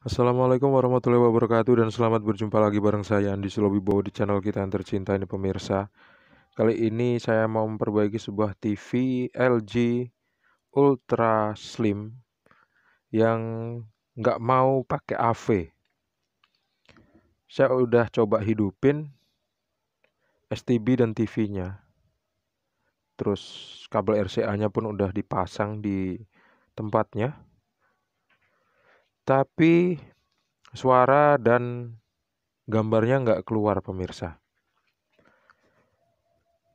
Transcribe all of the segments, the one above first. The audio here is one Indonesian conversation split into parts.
Assalamualaikum warahmatullahi wabarakatuh dan selamat berjumpa lagi bareng saya Andi Sulobibowo di channel kita yang tercinta ini pemirsa. Kali ini saya mau memperbaiki sebuah TV LG Ultra Slim yang nggak mau pakai AV. Saya udah coba hidupin STB dan TV-nya. Terus kabel RCA-nya pun udah dipasang di tempatnya tapi suara dan gambarnya nggak keluar pemirsa.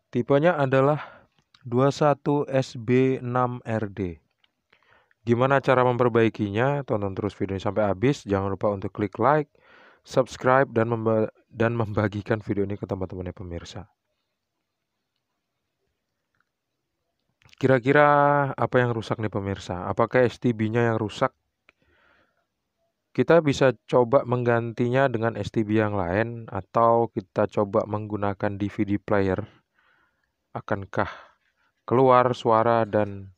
Tipenya adalah 21SB6RD. Gimana cara memperbaikinya? Tonton terus video ini sampai habis. Jangan lupa untuk klik like, subscribe, dan, memba dan membagikan video ini ke teman-temannya pemirsa. Kira-kira apa yang rusak nih pemirsa? Apakah STB-nya yang rusak kita bisa coba menggantinya dengan STB yang lain atau kita coba menggunakan DVD player akankah keluar suara dan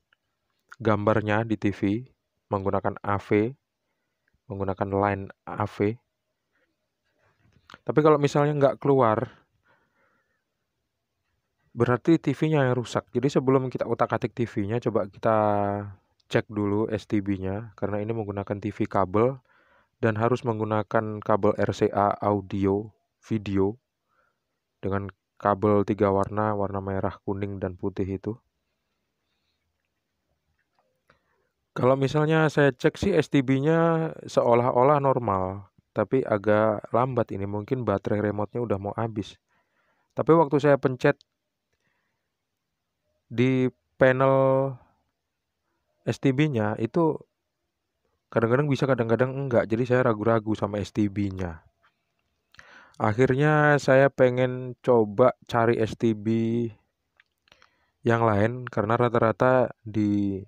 gambarnya di TV menggunakan AV menggunakan line AV tapi kalau misalnya nggak keluar berarti TV-nya yang rusak jadi sebelum kita utak-atik TV-nya coba kita cek dulu STB-nya karena ini menggunakan TV kabel dan harus menggunakan kabel RCA audio video dengan kabel tiga warna, warna merah, kuning, dan putih itu. Kalau misalnya saya cek sih STB-nya seolah-olah normal, tapi agak lambat ini mungkin baterai remote-nya udah mau habis. Tapi waktu saya pencet di panel STB-nya itu kadang-kadang bisa kadang-kadang enggak jadi saya ragu-ragu sama STB-nya akhirnya saya pengen coba cari STB yang lain karena rata-rata di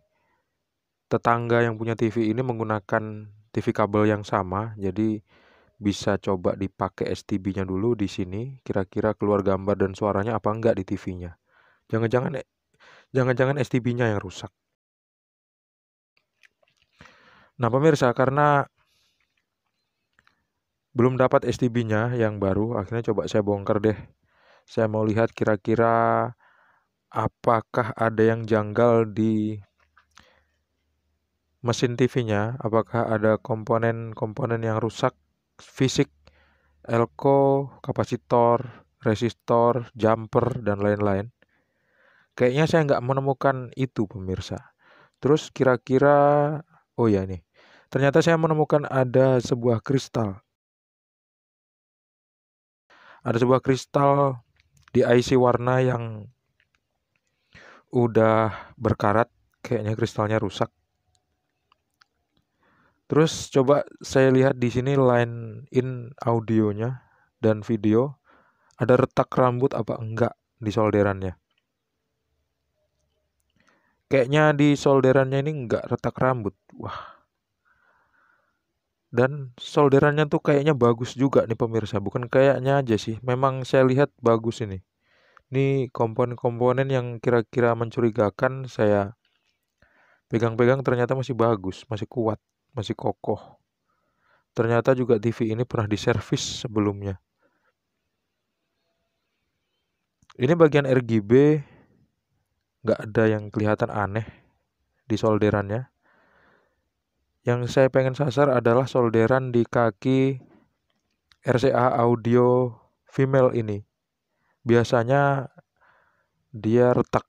tetangga yang punya TV ini menggunakan TV kabel yang sama jadi bisa coba dipakai STB-nya dulu di sini kira-kira keluar gambar dan suaranya apa enggak di TV-nya jangan-jangan jangan-jangan STB-nya yang rusak Nah pemirsa karena belum dapat STB-nya yang baru, akhirnya coba saya bongkar deh. Saya mau lihat kira-kira apakah ada yang janggal di mesin TV-nya, apakah ada komponen-komponen yang rusak fisik, elko, kapasitor, resistor, jumper, dan lain-lain. Kayaknya saya nggak menemukan itu pemirsa. Terus kira-kira, oh ya nih, Ternyata saya menemukan ada sebuah kristal. Ada sebuah kristal di IC warna yang udah berkarat, kayaknya kristalnya rusak. Terus coba saya lihat di sini line in audionya dan video ada retak rambut apa enggak di solderannya kayaknya di solderannya ini enggak retak rambut. Wah, dan solderannya tuh kayaknya bagus juga nih pemirsa bukan kayaknya aja sih memang saya lihat bagus ini ini komponen-komponen yang kira-kira mencurigakan saya pegang-pegang ternyata masih bagus masih kuat masih kokoh ternyata juga TV ini pernah diservis sebelumnya ini bagian RGB nggak ada yang kelihatan aneh di solderannya yang saya pengen sasar adalah solderan di kaki RCA audio female ini biasanya dia retak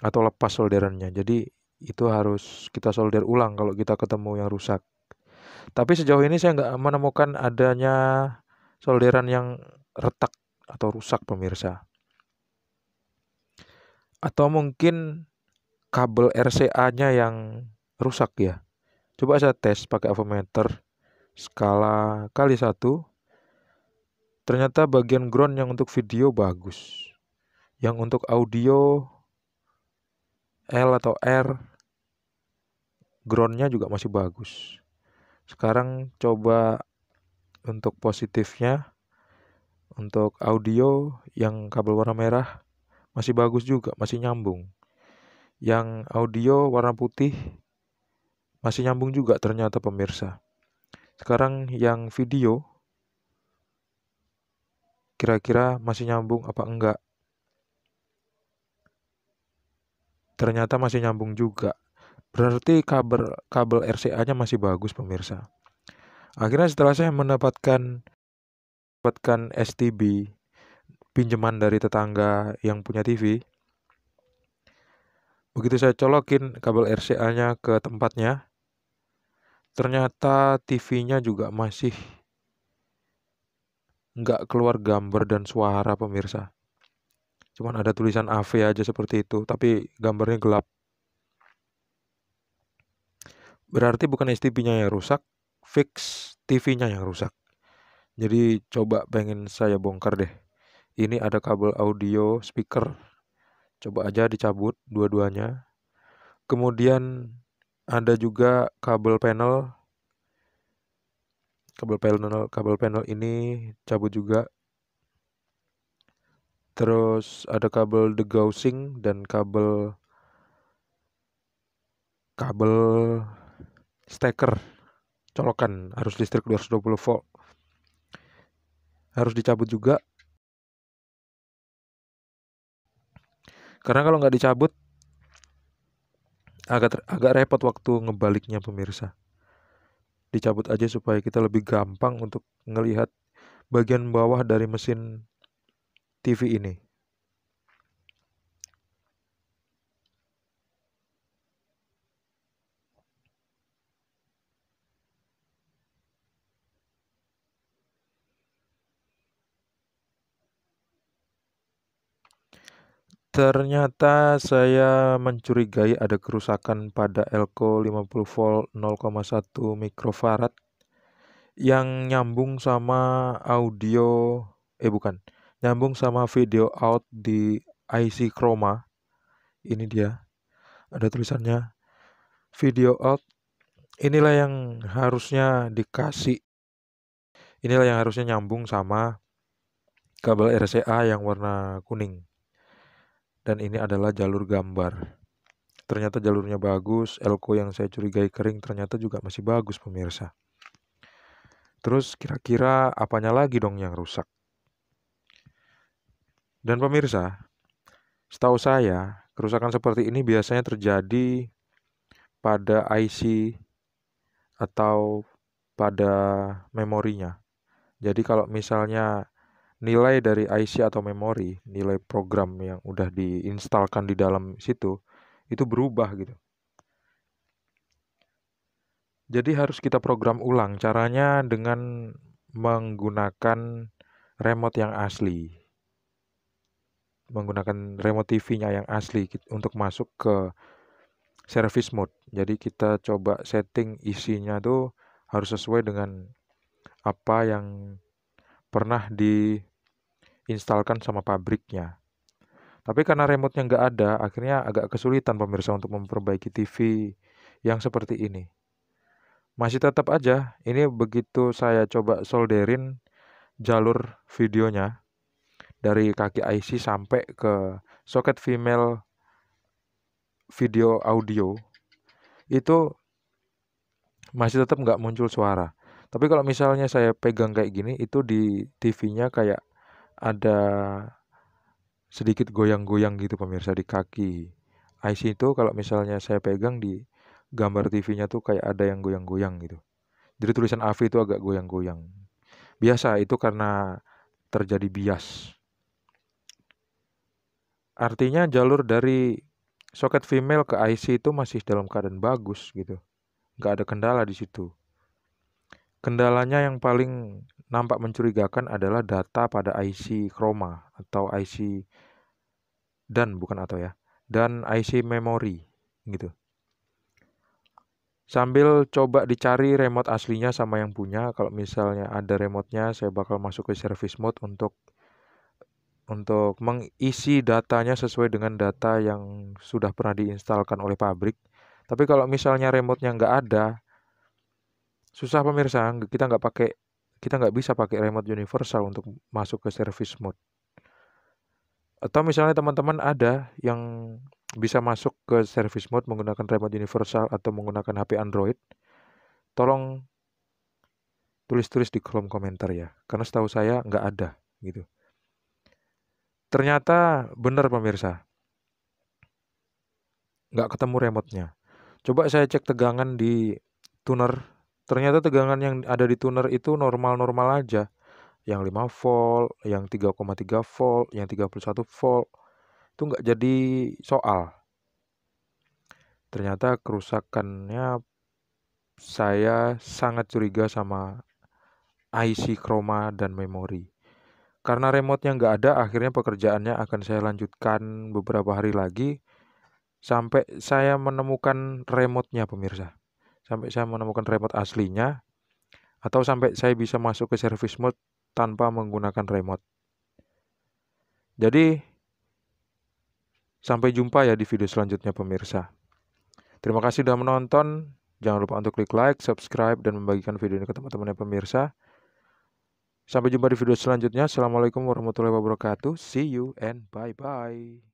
atau lepas solderannya jadi itu harus kita solder ulang kalau kita ketemu yang rusak tapi sejauh ini saya nggak menemukan adanya solderan yang retak atau rusak pemirsa atau mungkin kabel RCA-nya yang rusak ya coba saya tes pakai avometer skala kali satu ternyata bagian ground yang untuk video bagus yang untuk audio L atau R groundnya juga masih bagus sekarang coba untuk positifnya untuk audio yang kabel warna merah masih bagus juga masih nyambung yang audio warna putih masih nyambung juga ternyata pemirsa. Sekarang yang video kira-kira masih nyambung apa enggak? Ternyata masih nyambung juga. Berarti kabel kabel RCA-nya masih bagus pemirsa. Akhirnya setelah saya mendapatkan mendapatkan STB pinjaman dari tetangga yang punya TV. Begitu saya colokin kabel RCA-nya ke tempatnya, ternyata TV-nya juga masih nggak keluar gambar dan suara pemirsa. Cuman ada tulisan AV aja seperti itu, tapi gambarnya gelap. Berarti bukan STP-nya yang rusak, fix TV-nya yang rusak. Jadi coba pengen saya bongkar deh. Ini ada kabel audio speaker. Coba aja dicabut dua-duanya. Kemudian ada juga kabel panel kabel panel kabel panel ini cabut juga terus ada kabel degaussing dan kabel kabel steker colokan harus listrik 220 volt harus dicabut juga karena kalau nggak dicabut agak agak repot waktu ngebaliknya pemirsa dicabut aja supaya kita lebih gampang untuk melihat bagian bawah dari mesin TV ini Ternyata saya mencurigai ada kerusakan pada elko 50 volt 0,1 mikrofarad yang nyambung sama audio eh bukan, nyambung sama video out di IC Chroma. Ini dia. Ada tulisannya video out. Inilah yang harusnya dikasih. Inilah yang harusnya nyambung sama kabel RCA yang warna kuning dan ini adalah jalur gambar. Ternyata jalurnya bagus, elko yang saya curigai kering ternyata juga masih bagus pemirsa. Terus kira-kira apanya lagi dong yang rusak? Dan pemirsa, setahu saya, kerusakan seperti ini biasanya terjadi pada IC atau pada memorinya. Jadi kalau misalnya nilai dari IC atau memori, nilai program yang udah diinstalkan di dalam situ itu berubah gitu. Jadi harus kita program ulang caranya dengan menggunakan remote yang asli. Menggunakan remote TV-nya yang asli untuk masuk ke service mode. Jadi kita coba setting isinya tuh harus sesuai dengan apa yang pernah diinstalkan sama pabriknya. Tapi karena remote-nya nggak ada, akhirnya agak kesulitan pemirsa untuk memperbaiki TV yang seperti ini. Masih tetap aja, ini begitu saya coba solderin jalur videonya dari kaki IC sampai ke soket female video audio itu masih tetap nggak muncul suara. Tapi kalau misalnya saya pegang kayak gini itu di TV-nya kayak ada sedikit goyang-goyang gitu pemirsa di kaki. IC itu kalau misalnya saya pegang di gambar TV-nya tuh kayak ada yang goyang-goyang gitu. Jadi tulisan AV itu agak goyang-goyang. Biasa itu karena terjadi bias. Artinya jalur dari soket female ke IC itu masih dalam keadaan bagus gitu. Nggak ada kendala di situ. Kendalanya yang paling nampak mencurigakan adalah data pada IC Chroma atau IC dan bukan atau ya dan IC memory gitu. Sambil coba dicari remote aslinya sama yang punya, kalau misalnya ada remotenya, saya bakal masuk ke service mode untuk untuk mengisi datanya sesuai dengan data yang sudah pernah diinstalkan oleh pabrik. Tapi kalau misalnya remotenya nggak ada, Susah pemirsa, kita nggak pakai kita nggak bisa pakai remote universal untuk masuk ke service mode. Atau misalnya teman-teman ada yang bisa masuk ke service mode menggunakan remote universal atau menggunakan HP Android, tolong tulis-tulis di kolom komentar ya, karena setahu saya nggak ada gitu. Ternyata benar pemirsa, nggak ketemu remote Coba saya cek tegangan di tuner Ternyata tegangan yang ada di tuner itu normal-normal aja. Yang 5 volt, yang 3,3 volt, yang 31 volt. Itu nggak jadi soal. Ternyata kerusakannya saya sangat curiga sama IC chroma dan memori. Karena remote-nya nggak ada, akhirnya pekerjaannya akan saya lanjutkan beberapa hari lagi sampai saya menemukan remote-nya pemirsa sampai saya menemukan remote aslinya atau sampai saya bisa masuk ke service mode tanpa menggunakan remote. Jadi sampai jumpa ya di video selanjutnya pemirsa. Terima kasih sudah menonton. Jangan lupa untuk klik like, subscribe, dan membagikan video ini ke teman-teman yang pemirsa. Sampai jumpa di video selanjutnya. Assalamualaikum warahmatullahi wabarakatuh. See you and bye-bye.